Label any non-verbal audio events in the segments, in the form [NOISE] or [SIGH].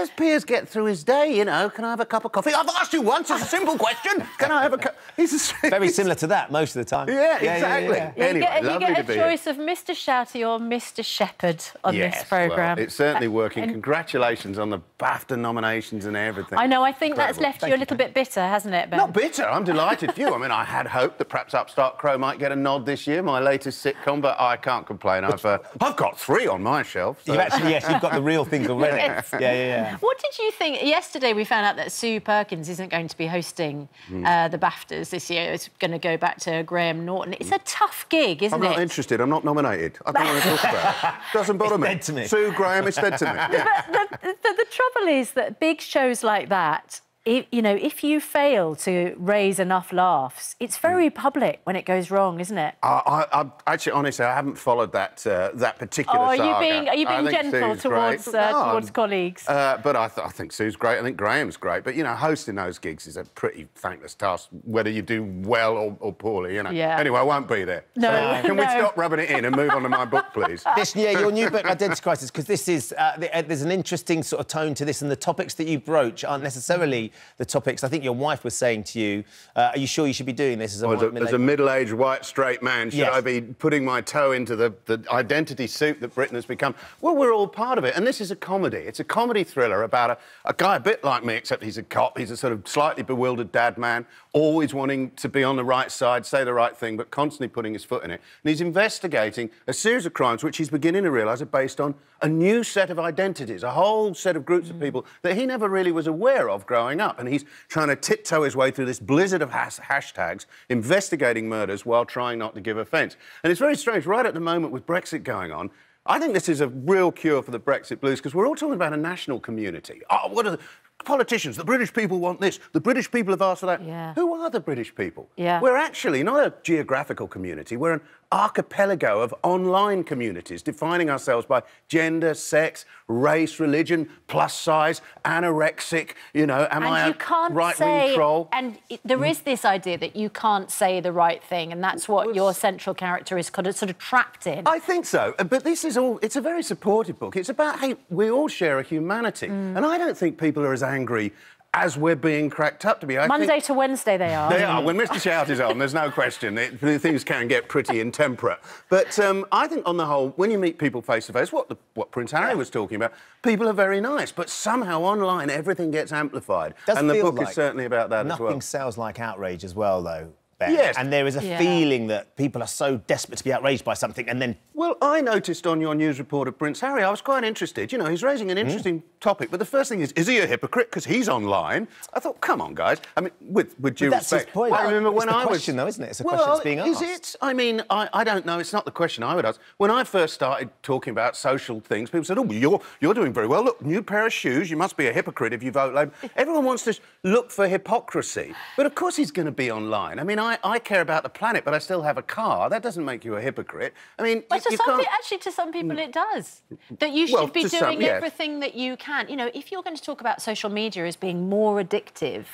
does Piers get through his day? You know, can I have a cup of coffee? I've asked you once. It's a simple question. Can I have a cup? [LAUGHS] He's a... very similar to that most of the time. Yeah, yeah exactly. Yeah, yeah, anyway, you get, you get a choice here. of Mr. Shouty or Mr. Shepherd on yes, this programme. Well, it's certainly uh, working. And... Congratulations on the BAFTA nominations and everything. I know. I think Incredible. that's left Thank you a little you, bit bitter, hasn't it? Ben? Not bitter. I'm delighted for you. I mean, I had hoped that perhaps Upstart Crow might get a nod this year, my latest sitcom, but I can't complain. I've uh, I've got three on my shelf. So. You actually yes, you've got the real things [LAUGHS] already. yes. Yeah, yeah, yeah. What did you think? Yesterday we found out that Sue Perkins isn't going to be hosting mm. uh, the BAFTAs this year. It's going to go back to Graham Norton. It's a hmm. tough gig, isn't it? I'm not it? interested. I'm not nominated. I don't want to talk about it. [LAUGHS] doesn't bother me. me. Sue Graham, it's dead to me. Yeah. But the, the, the trouble is that big shows like that if, you know, if you fail to raise enough laughs, it's mm. very public when it goes wrong, isn't it? I, I, I actually, honestly, I haven't followed that uh, that particular. Oh, are saga. you being are you being gentle Sue's towards uh, no, towards colleagues? Uh, but I, th I, think Sue's great. I think Graham's great. But you know, hosting those gigs is a pretty thankless task, whether you do well or, or poorly. You know. Yeah. Anyway, I won't be there. No. So, can no. we stop rubbing it in and move on to my book, please? [LAUGHS] This, yeah, your new book, Identity Crisis, because this is uh, uh, there's an interesting sort of tone to this, and the topics that you broach aren't necessarily the, topics. I think your wife was saying to you, uh, are you sure you should be doing this as a, well, as a middle-aged white straight man? Should yes. I be putting my toe into the, the identity soup that Britain has become? Well, we're all part of it. And this is a comedy. It's a comedy thriller about a, a guy a bit like me, except he's a cop. He's a sort of slightly bewildered dad man, always wanting to be on the right side, say the right thing, but constantly putting his foot in it. And he's investigating a series of crimes which he's beginning to realise are based on a new set of identities, a whole set of groups mm. of people that he never really was aware of growing up. And he's trying to tiptoe his way through this blizzard of has hashtags, investigating murders while trying not to give offence. And it's very strange, right at the moment with Brexit going on, I think this is a real cure for the Brexit blues because we're all talking about a national community. Oh, what are the politicians, the British people want this, the British people have asked for that. Yeah. Who are the British people? Yeah. We're actually not a geographical community, we're an archipelago of online communities defining ourselves by gender, sex, race, religion, plus size, anorexic, you know, am and I you can't right say, troll? And there is this idea that you can't say the right thing, and that's what well, your central character is kind of sort of trapped in. I think so, uh, but this is all, it's a very supportive book. It's about, hey, we all share a humanity, mm. and I don't think people are as angry as we're being cracked up to be. I Monday to Wednesday, they are. They are. When Mr. Shout is on, there's no question. It, things can get pretty intemperate. But um, I think, on the whole, when you meet people face to face, what, what Prince Harry yeah. was talking about, people are very nice. But somehow online, everything gets amplified. Doesn't and the book like is certainly about that as well. Nothing sounds like outrage as well, though. Ben. Yes. And there is a yeah. feeling that people are so desperate to be outraged by something and then... Well, I noticed on your news report of Prince Harry, I was quite interested. You know, he's raising an hmm. interesting mm. topic, but the first thing is, is he a hypocrite? Because he's online. I thought, come on, guys. I mean, with, with due that's respect... That's his point. I remember it's when the I question, was... though, isn't it? It's a well, question that's being asked. is it? I mean, I, I don't know. It's not the question I would ask. When I first started talking about social things, people said, oh, well, you're, you're doing very well. Look, new pair of shoes. You must be a hypocrite if you vote Labour. [LAUGHS] Everyone wants to look for hypocrisy. But, of course, he's going to be online. I mean, I I, I care about the planet, but I still have a car. That doesn't make you a hypocrite. I mean, you, you can't... actually, to some people, mm. it does. That you should well, be doing some, yes. everything that you can. You know, if you're going to talk about social media as being more addictive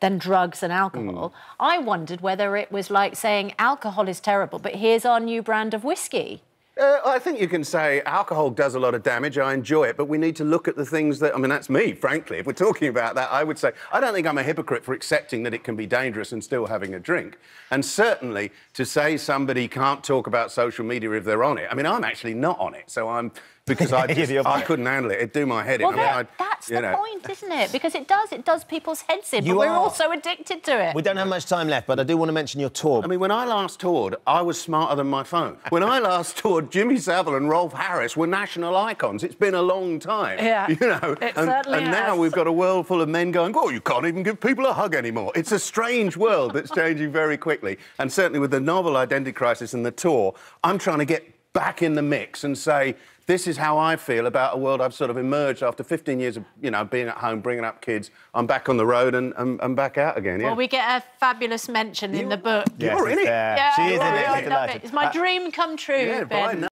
than drugs and alcohol. Mm. I wondered whether it was like saying alcohol is terrible, but here's our new brand of whiskey. Uh, I think you can say alcohol does a lot of damage. I enjoy it, but we need to look at the things that. I mean, that's me, frankly. If we're talking about that, I would say I don't think I'm a hypocrite for accepting that it can be dangerous and still having a drink. And certainly to say somebody can't talk about social media if they're on it. I mean, I'm actually not on it, so I'm because I, [LAUGHS] just, I couldn't handle it. It'd do my head in. Well, that, that's the know. point, isn't it? Because it does, it does people's heads in, you but we're are. all so addicted to it. We don't have much time left, but I do want to mention your tour. I mean, when I last toured, I was smarter than my phone. When I last toured, Jimmy Savile and Rolf Harris were national icons. It's been a long time. Yeah. [LAUGHS] You know, it and, certainly and has. now we've got a world full of men going, oh, you can't even give people a hug anymore. It's a strange world that's changing very quickly. And certainly with the novel identity crisis and the tour, I'm trying to get back in the mix and say, this is how I feel about a world I've sort of emerged after 15 years of, you know, being at home, bringing up kids. I'm back on the road and I'm, I'm back out again. Yeah. Well, we get a fabulous mention you, in the book. You're in it. Yeah, she is in it. It's my uh, dream come true. Yeah,